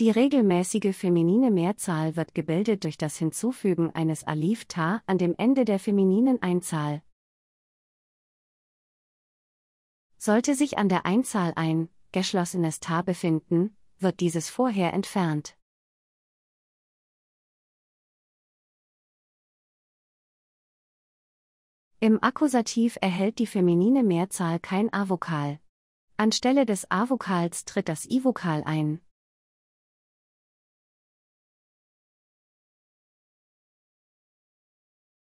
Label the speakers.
Speaker 1: Die regelmäßige feminine Mehrzahl wird gebildet
Speaker 2: durch das Hinzufügen eines Alif Ta an dem Ende der femininen Einzahl. Sollte sich an der Einzahl ein geschlossenes
Speaker 1: Ta befinden, wird dieses vorher entfernt. Im Akkusativ
Speaker 3: erhält die feminine Mehrzahl kein A-Vokal. Anstelle des A-Vokals tritt
Speaker 1: das I-Vokal ein.